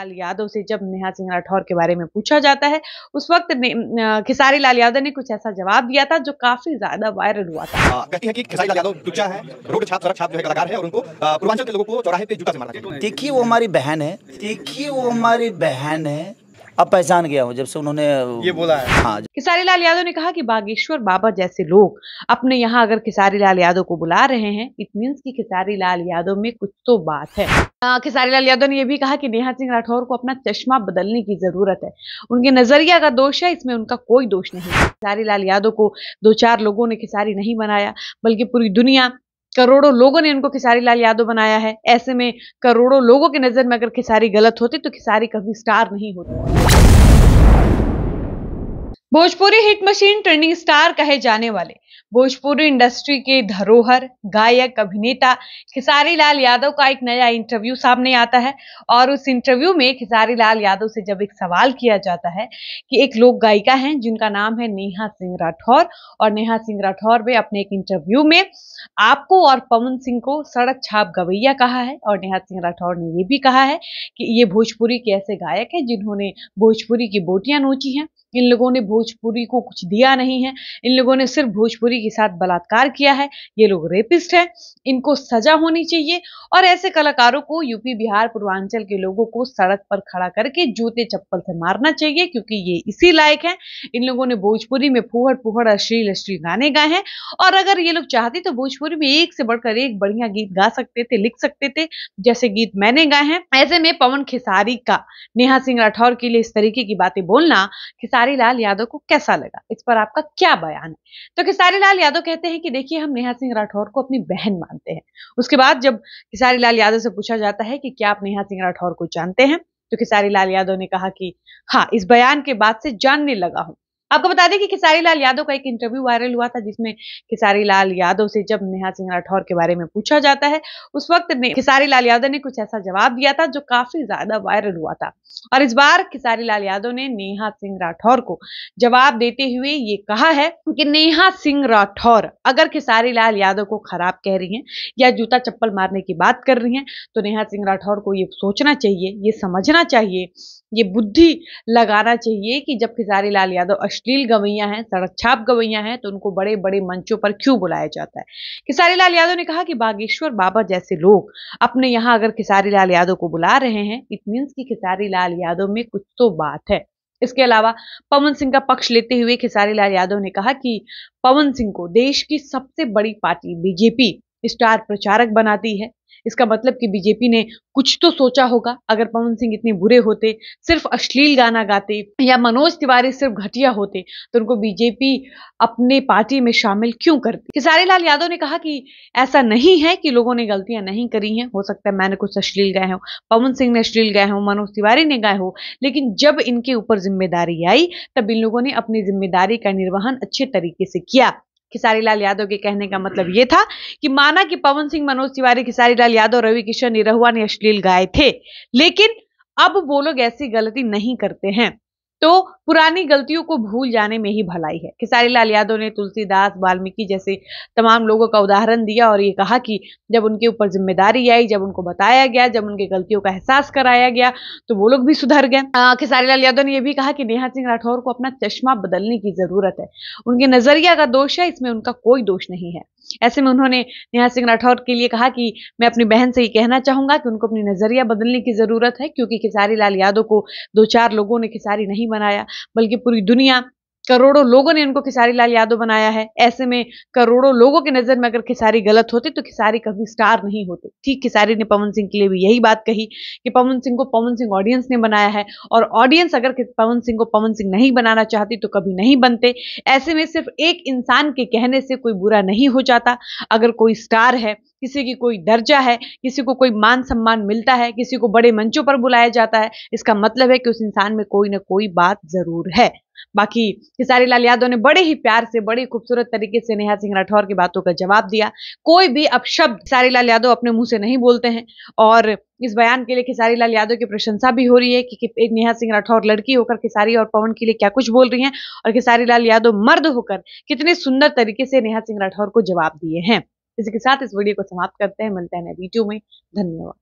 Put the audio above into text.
लाल यादव से जब नेहा सिंह राठौर के बारे में पूछा जाता है उस वक्त खिसारी लाल यादव ने कुछ ऐसा जवाब दिया था जो काफी ज्यादा वायरल हुआ था देखिए वो हमारी बहन है देखिए वो हमारी बहन है अब पहचान गया हूँ जब से उन्होंने ये बोला है हाँ किसारी लाल यादव ने कहा कि बागेश्वर बाबा जैसे लोग अपने यहाँ अगर किसारी लाल यादव को बुला रहे हैं इट मीन्स कि किसारी लाल यादव में कुछ तो बात है खेसारी लाल यादव ने यह भी कहा कि नेहा सिंह राठौर को अपना चश्मा बदलने की जरूरत है उनके नजरिया का दोष है इसमें उनका कोई दोष नहीं खेसारी लाल यादव को दो चार लोगों ने खेसारी नहीं बनाया बल्कि पूरी दुनिया करोड़ों लोगों ने इनको खिसारी लाल यादव बनाया है ऐसे में करोड़ों लोगों की नज़र में अगर खिसारी गलत होती तो खिसारी कभी स्टार नहीं होती Bhojpuri hit machine trending star कहे जाने वाले भोजपुरी इंडस्ट्री के धरोहर गायक अभिनेता खिसारी लाल यादव का एक नया इंटरव्यू सामने आता है और उस इंटरव्यू में खिसारी लाल यादव से जब एक सवाल किया जाता है कि एक लोक गायिका हैं जिनका नाम है नेहा सिंह राठौर और नेहा सिंह राठौर ने अपने एक इंटरव्यू में आपको और पवन सिंह को सड़क छाप गवैया कहा है और नेहा सिंह राठौर ने ये भी कहा है कि ये भोजपुरी के ऐसे गायक हैं जिन्होंने भोजपुरी की बोटियां नोची हैं इन लोगों ने भोजपुरी को कुछ दिया नहीं है इन लोगों ने सिर्फ भोजपुरी के साथ बलात्कार किया है ये लोग रेपिस्ट हैं इनको सजा होनी चाहिए और ऐसे कलाकारों को यूपी बिहार पूर्वांचल के लोगों को सड़क पर खड़ा करके जूते चप्पल से मारना चाहिए क्योंकि ये इसी लायक है इन लोगों ने भोजपुरी में फूहड़ फूहड़ अश्लील अश्लील गाने गाए हैं और अगर ये लोग चाहते तो भोजपुरी में एक से बढ़कर एक बढ़िया गीत गा सकते थे लिख सकते थे जैसे गीत मैंने गाए हैं ऐसे में पवन खेसारी का नेहा सिंह राठौर के लिए इस तरीके की बातें बोलना खेसारी लाल यादव को कैसा लगा इस पर आपका क्या बयान है तो खेसारी लाल यादव कहते हैं कि देखिए हम नेहा सिंह राठौर को अपनी बहन मानते हैं उसके बाद जब खेसारी लाल यादव से पूछा जाता है कि क्या आप नेहा सिंह राठौर को जानते हैं तो खेसारी लाल यादव ने कहा कि हाँ इस बयान के बाद से जानने लगा हूं आपको बता दें कि खिसारी लाल यादव का एक इंटरव्यू वायरल हुआ था जिसमें खिसारी लाल यादव से जब नेहा सिंह राठौर के बारे में पूछा जाता है उस वक्त खिसारी लाल यादव ने कुछ ऐसा जवाब दिया था जो काफी ज्यादा वायरल हुआ था और इस बार खिसारी लाल यादव ने नेहा सिंह राठौर को जवाब देते हुए ये कहा है कि नेहा सिंह राठौर अगर खिसारी लाल यादव को खराब कह रही है या जूता चप्पल मारने की बात कर रही है तो नेहा सिंह राठौर को ये सोचना चाहिए ये समझना चाहिए ये बुद्धि लगाना चाहिए कि जब खिसारी लाल यादव अश्लील गवैया हैं सड़क छाप गवैया हैं तो उनको बड़े बड़े मंचों पर क्यों बुलाया जाता है खिसारी लाल यादव ने कहा कि बागेश्वर बाबा जैसे लोग अपने यहाँ अगर खिसारी लाल यादव को बुला रहे हैं इट मीन्स कि खिसारी लाल यादव में कुछ तो बात है इसके अलावा पवन सिंह का पक्ष लेते हुए खिसारी लाल यादव ने कहा कि पवन सिंह को देश की सबसे बड़ी पार्टी बीजेपी स्टार प्रचारक बनाती है इसका मतलब कि बीजेपी ने कुछ तो सोचा होगा अगर पवन सिंह इतने बुरे होते सिर्फ अश्लील गाना गाते या मनोज तिवारी सिर्फ घटिया होते तो उनको बीजेपी अपने पार्टी में शामिल क्यों करती खेसारी लाल यादव ने कहा कि ऐसा नहीं है कि लोगों ने गलतियां नहीं करी हैं हो सकता है मैंने कुछ अश्लील गाए हों पवन सिंह ने अश्लील गाए हों मनोज तिवारी ने गाए हो लेकिन जब इनके ऊपर जिम्मेदारी आई तब इन लोगों ने अपनी जिम्मेदारी का निर्वहन अच्छे तरीके से किया खिसारी लाल यादव के कहने का मतलब ये था कि माना कि पवन सिंह मनोज तिवारी खिसारी लाल यादव रवि किशन निरहुआ ने अश्लील गाए थे लेकिन अब वो लोग ऐसी गलती नहीं करते हैं तो पुरानी गलतियों को भूल जाने में ही भलाई है खेसारी लाल यादव ने तुलसीदास वाल्मीकि जैसे तमाम लोगों का उदाहरण दिया और ये कहा कि जब उनके ऊपर जिम्मेदारी आई जब उनको बताया गया जब उनकी गलतियों का एहसास कराया गया तो वो लोग भी सुधर गए खेसारी लाल यादव ने यह भी कहा कि नेहा सिंह राठौर को अपना चश्मा बदलने की ज़रूरत है उनके नज़रिया का दोष है इसमें उनका कोई दोष नहीं है ऐसे में उन्होंने नेहा सिंह राठौर के लिए कहा कि मैं अपनी बहन से ये कहना चाहूंगा कि उनको अपनी नज़रिया बदलने की ज़रूरत है क्योंकि खेसारी लाल यादव को दो चार लोगों ने खेसारी नहीं बनाया बल्कि पूरी दुनिया करोड़ों लोगों ने उनको खिसारी लाल यादव बनाया है ऐसे में करोड़ों लोगों की नजर में अगर खिसारी गलत होते तो खिसारी कभी स्टार नहीं होते ठीक खिसारी ने पवन सिंह के लिए भी यही बात कही कि पवन सिंह को पवन सिंह ऑडियंस ने बनाया है और ऑडियंस अगर पवन सिंह को पवन सिंह नहीं बनाना चाहती तो कभी नहीं बनते ऐसे में सिर्फ एक इंसान के कहने से कोई बुरा नहीं हो जाता अगर कोई स्टार है किसी की कोई दर्जा है किसी को कोई मान सम्मान मिलता है किसी को बड़े मंचों पर बुलाया जाता है इसका मतलब है कि उस इंसान में कोई ना कोई बात ज़रूर है बाकी खेसारी लाल यादव ने बड़े ही प्यार से बड़ी खूबसूरत तरीके से नेहा सिंह राठौर की बातों का जवाब दिया कोई भी अपशब्द खेसारी लाल यादव अपने मुंह से नहीं बोलते हैं और इस बयान के लिए खेसारी लाल यादव की प्रशंसा भी हो रही है कि, कि नेहा सिंह राठौर लड़की होकर खेसारी और पवन के लिए क्या कुछ बोल रही है और खेसारी लाल यादव मर्द होकर कितने सुंदर तरीके से नेहा सिंह राठौर को जवाब दिए हैं इसी के साथ इस वीडियो को समाप्त करते हैं मिलते हैं वीडियो में धन्यवाद